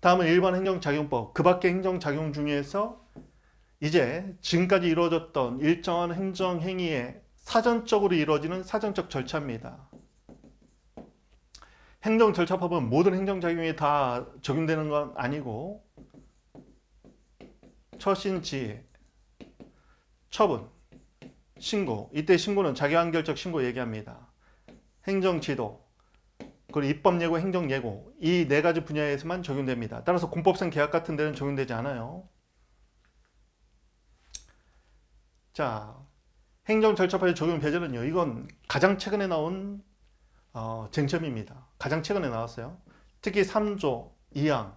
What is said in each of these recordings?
다음은 일반 행정작용법. 그 밖의 행정작용 중에서 이제 지금까지 이루어졌던 일정한 행정행위에 사전적으로 이루어지는 사전적 절차입니다. 행정절차법은 모든 행정작용이 다 적용되는 건 아니고 처신지, 처분, 신고 이때 신고는 자기완결적 신고 얘기합니다. 행정지도, 그리고 입법 예고, 행정 예고 이 네 가지 분야에서만 적용됩니다. 따라서 공법상 계약 같은 데는 적용되지 않아요. 자, 행정 절차파의 적용 배제는요. 이건 가장 최근에 나온 어, 쟁점입니다. 가장 최근에 나왔어요. 특히 3조, 2항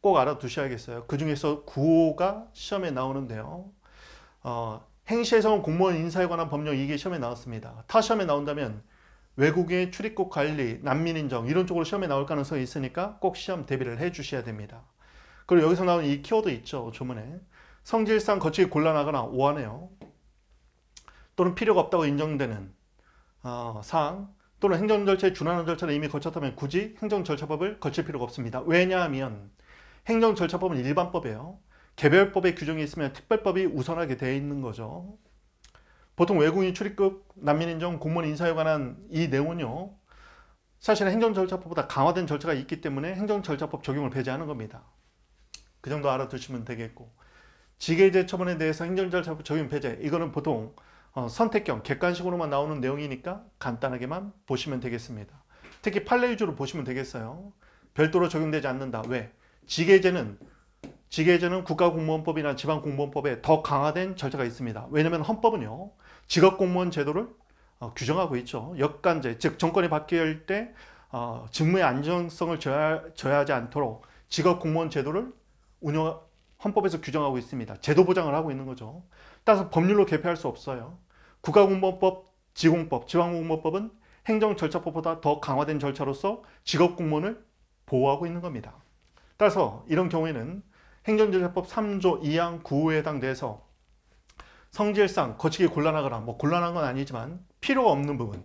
꼭 알아두셔야겠어요. 그 중에서 9호가 시험에 나오는데요. 어, 행시에서는 공무원 인사에 관한 법령 2개 시험에 나왔습니다. 타 시험에 나온다면 외국의 출입국 관리, 난민 인정 이런 쪽으로 시험에 나올 가능성이 있으니까 꼭 시험 대비를 해 주셔야 됩니다. 그리고 여기서 나온 이 키워드 있죠. 조문에. 성질상 거치기 곤란하거나 오하해요 또는 필요가 없다고 인정되는 어, 사항 또는 행정 절차에 준하는 절차를 이미 거쳤다면 굳이 행정 절차법을 거칠 필요가 없습니다. 왜냐하면 행정 절차법은 일반법이에요. 개별법의 규정이 있으면 특별법이 우선하게 되어 있는 거죠. 보통 외국인 출입국 난민인정 공무원 인사에 관한 이 내용은요. 사실은 행정절차법보다 강화된 절차가 있기 때문에 행정절차법 적용을 배제하는 겁니다. 그 정도 알아두시면 되겠고 지게제 처분에 대해서 행정절차법 적용 배제 이거는 보통 어, 선택형 객관식으로만 나오는 내용이니까 간단하게만 보시면 되겠습니다. 특히 판례 위주로 보시면 되겠어요. 별도로 적용되지 않는다. 왜? 지게제는지게제는 국가공무원법이나 지방공무원법에 더 강화된 절차가 있습니다. 왜냐하면 헌법은요. 직업공무원 제도를 어, 규정하고 있죠. 역간제, 즉 정권이 바뀔 때 어, 직무의 안정성을 저하, 저하지 않도록 직업공무원 제도를 운영 헌법에서 규정하고 있습니다. 제도 보장을 하고 있는 거죠. 따라서 법률로 개폐할 수 없어요. 국가공무원법, 지공법, 지방공무원법은 행정절차법보다 더 강화된 절차로서 직업공무원을 보호하고 있는 겁니다. 따라서 이런 경우에는 행정절차법 3조 2항 9호에 해당돼서 성질상 거치기 곤란하거나 뭐 곤란한 건 아니지만 필요가 없는 부분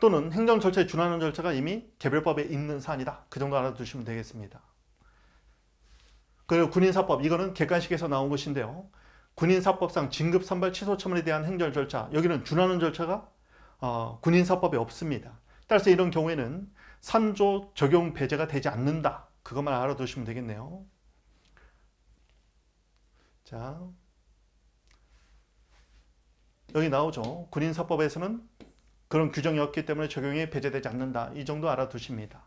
또는 행정 절차에 준하는 절차가 이미 개별법에 있는 사안이다. 그 정도 알아두시면 되겠습니다. 그리고 군인사법 이거는 객관식에서 나온 것인데요. 군인사법상 진급 선발 취소 처분에 대한 행정 절차 여기는 준하는 절차가 어, 군인사법에 없습니다. 따라서 이런 경우에는 3조 적용 배제가 되지 않는다. 그것만 알아두시면 되겠네요. 자, 여기 나오죠. 군인사법에서는 그런 규정이 없기 때문에 적용이 배제되지 않는다. 이 정도 알아두십니다.